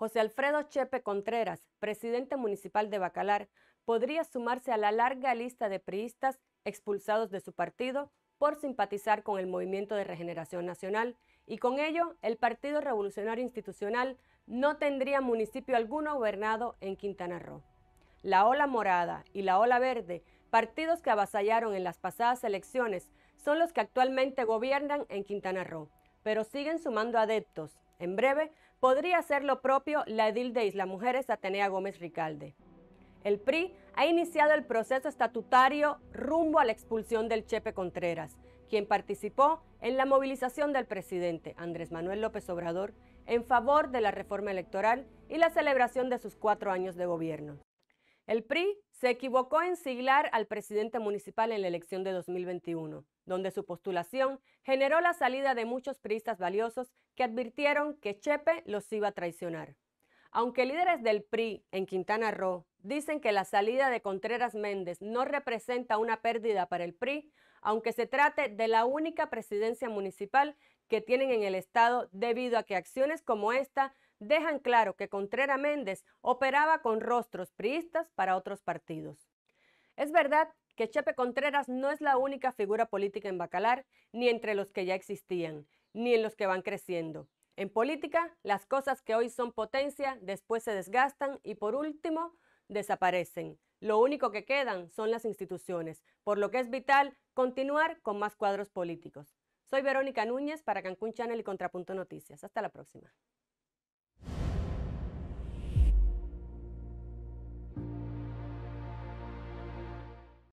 José Alfredo Chepe Contreras, presidente municipal de Bacalar, podría sumarse a la larga lista de priistas expulsados de su partido por simpatizar con el Movimiento de Regeneración Nacional y con ello el Partido Revolucionario Institucional no tendría municipio alguno gobernado en Quintana Roo. La ola morada y la ola verde, partidos que avasallaron en las pasadas elecciones, son los que actualmente gobiernan en Quintana Roo, pero siguen sumando adeptos. En breve Podría ser lo propio la edil de Isla Mujeres Atenea Gómez Ricalde. El PRI ha iniciado el proceso estatutario rumbo a la expulsión del Chepe Contreras, quien participó en la movilización del presidente Andrés Manuel López Obrador en favor de la reforma electoral y la celebración de sus cuatro años de gobierno. El PRI se equivocó en siglar al presidente municipal en la elección de 2021, donde su postulación generó la salida de muchos priistas valiosos que advirtieron que Chepe los iba a traicionar. Aunque líderes del PRI en Quintana Roo dicen que la salida de Contreras Méndez no representa una pérdida para el PRI, aunque se trate de la única presidencia municipal que tienen en el estado debido a que acciones como esta dejan claro que Contrera Méndez operaba con rostros priistas para otros partidos. Es verdad que Chepe Contreras no es la única figura política en Bacalar, ni entre los que ya existían, ni en los que van creciendo. En política, las cosas que hoy son potencia después se desgastan y por último desaparecen. Lo único que quedan son las instituciones, por lo que es vital continuar con más cuadros políticos. Soy Verónica Núñez para Cancún Channel y Contrapunto Noticias. Hasta la próxima.